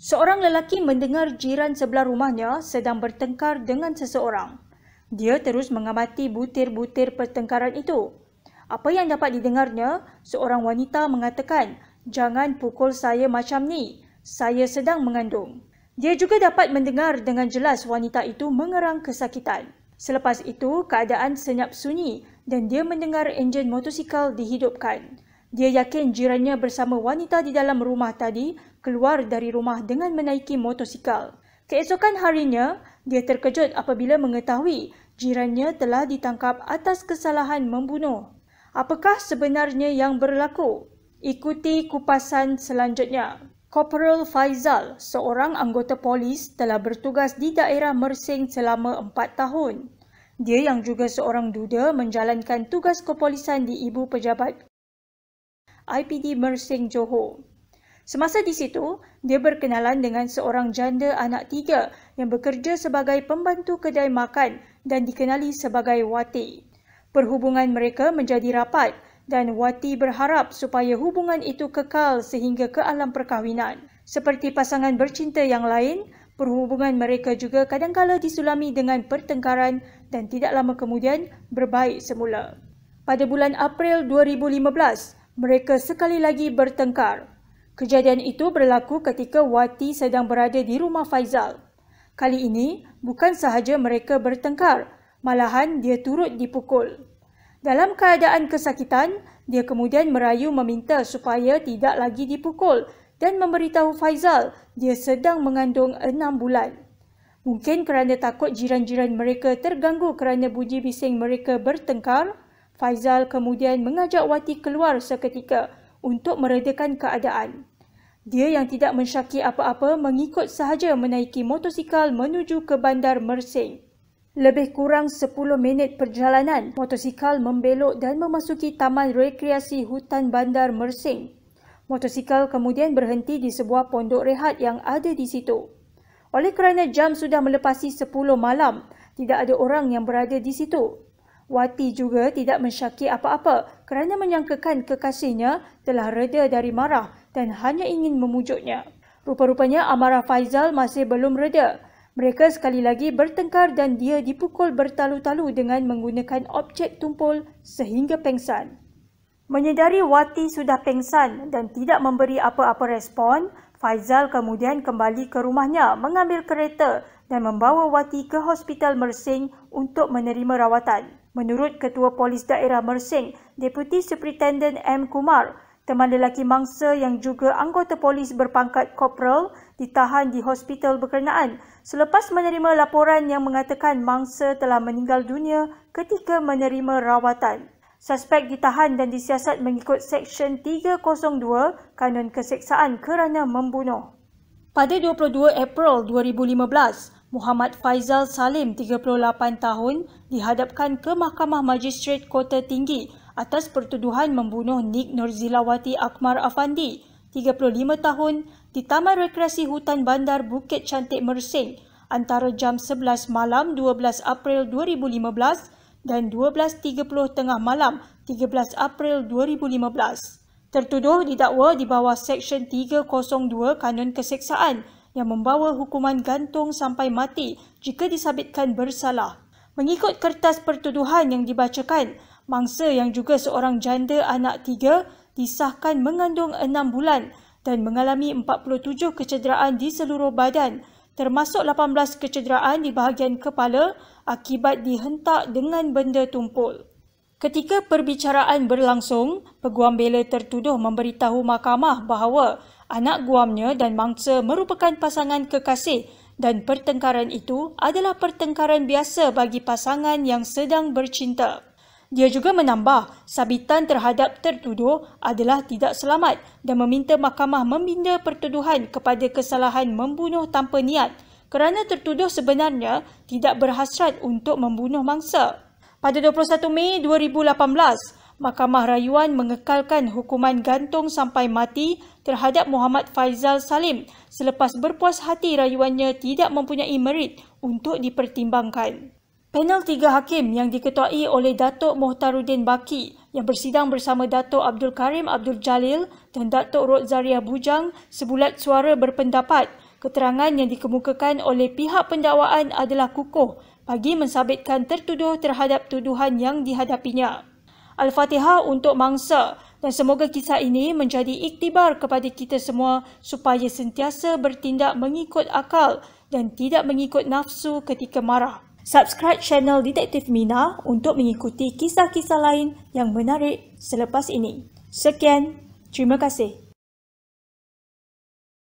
Seorang lelaki mendengar jiran sebelah rumahnya sedang bertengkar dengan seseorang. Dia terus mengamati butir-butir pertengkaran itu. Apa yang dapat didengarnya, seorang wanita mengatakan, Jangan pukul saya macam ni, saya sedang mengandung. Dia juga dapat mendengar dengan jelas wanita itu mengerang kesakitan. Selepas itu, keadaan senyap sunyi dan dia mendengar enjin motosikal dihidupkan. Dia yakin jirannya bersama wanita di dalam rumah tadi keluar dari rumah dengan menaiki motosikal. Keesokan harinya, dia terkejut apabila mengetahui jirannya telah ditangkap atas kesalahan membunuh. Apakah sebenarnya yang berlaku? Ikuti kupasan selanjutnya. Corporal Faizal, seorang anggota polis telah bertugas di daerah Mersing selama 4 tahun. Dia yang juga seorang duda menjalankan tugas kepolisan di ibu pejabat IPD Mersing Johor. Semasa di situ, dia berkenalan dengan seorang janda anak tiga yang bekerja sebagai pembantu kedai makan dan dikenali sebagai Wati. Perhubungan mereka menjadi rapat dan Wati berharap supaya hubungan itu kekal sehingga ke alam perkahwinan. Seperti pasangan bercinta yang lain, perhubungan mereka juga kadangkala disulami dengan pertengkaran dan tidak lama kemudian berbaik semula. Pada bulan April 2015, mereka sekali lagi bertengkar. Kejadian itu berlaku ketika Wati sedang berada di rumah Faizal. Kali ini, bukan sahaja mereka bertengkar, malahan dia turut dipukul. Dalam keadaan kesakitan, dia kemudian merayu meminta supaya tidak lagi dipukul dan memberitahu Faizal dia sedang mengandung enam bulan. Mungkin kerana takut jiran-jiran mereka terganggu kerana bunyi bising mereka bertengkar, Faizal kemudian mengajak Wati keluar seketika untuk meredakan keadaan. Dia yang tidak mensyaki apa-apa mengikut sahaja menaiki motosikal menuju ke bandar Mersing. Lebih kurang 10 minit perjalanan, motosikal membelok dan memasuki taman rekreasi hutan bandar Mersing. Motosikal kemudian berhenti di sebuah pondok rehat yang ada di situ. Oleh kerana jam sudah melepasi 10 malam, tidak ada orang yang berada di situ. Wati juga tidak mensyaki apa-apa kerana menyangkakan kekasihnya telah reda dari marah dan hanya ingin memujuknya. Rupa-rupanya amarah Faizal masih belum reda. Mereka sekali lagi bertengkar dan dia dipukul bertalu-talu dengan menggunakan objek tumpul sehingga pengsan. Menyedari Wati sudah pengsan dan tidak memberi apa-apa respon, Faizal kemudian kembali ke rumahnya mengambil kereta dan membawa Wati ke hospital Mersing untuk menerima rawatan. Menurut Ketua Polis Daerah Mersing, Deputi Superintendent M. Kumar, teman lelaki mangsa yang juga anggota polis berpangkat korporal ditahan di hospital berkenaan selepas menerima laporan yang mengatakan mangsa telah meninggal dunia ketika menerima rawatan. Suspek ditahan dan disiasat mengikut Seksyen 302 Kanun Keseksaan kerana membunuh. Pada 22 April 2015, Muhammad Faizal Salim, 38 tahun, dihadapkan ke Mahkamah Majistret Kota Tinggi atas pertuduhan membunuh Nik Nurzilawati Akmar Afandi, 35 tahun, di Taman Rekreasi Hutan Bandar Bukit Cantik Mersing antara jam 11 malam 12 April 2015 dan 12.30 tengah malam 13 April 2015. Tertuduh didakwa di bawah Seksyen 302 Kanun Keseksaan yang membawa hukuman gantung sampai mati jika disabitkan bersalah. Mengikut kertas pertuduhan yang dibacakan, mangsa yang juga seorang janda anak tiga disahkan mengandung enam bulan dan mengalami 47 kecederaan di seluruh badan termasuk 18 kecederaan di bahagian kepala akibat dihentak dengan benda tumpul. Ketika perbicaraan berlangsung, peguam bela tertuduh memberitahu mahkamah bahawa anak guamnya dan mangsa merupakan pasangan kekasih dan pertengkaran itu adalah pertengkaran biasa bagi pasangan yang sedang bercinta. Dia juga menambah sabitan terhadap tertuduh adalah tidak selamat dan meminta mahkamah membina pertuduhan kepada kesalahan membunuh tanpa niat kerana tertuduh sebenarnya tidak berhasrat untuk membunuh mangsa. Pada 21 Mei 2018, Mahkamah Rayuan mengekalkan hukuman gantung sampai mati terhadap Muhammad Faizal Salim selepas berpuas hati rayuannya tidak mempunyai merit untuk dipertimbangkan. Panel tiga hakim yang diketuai oleh Datuk Mohtarudin Baki yang bersidang bersama Datuk Abdul Karim Abdul Jalil dan Datuk Rozariah Bujang sebulat suara berpendapat keterangan yang dikemukakan oleh pihak pendakwaan adalah kukuh bagi mensabitkan tertuduh terhadap tuduhan yang dihadapinya. Al-Fatihah untuk mangsa dan semoga kisah ini menjadi iktibar kepada kita semua supaya sentiasa bertindak mengikut akal dan tidak mengikut nafsu ketika marah. Subscribe channel Detektif Mina untuk mengikuti kisah-kisah lain yang menarik selepas ini. Sekian, terima kasih.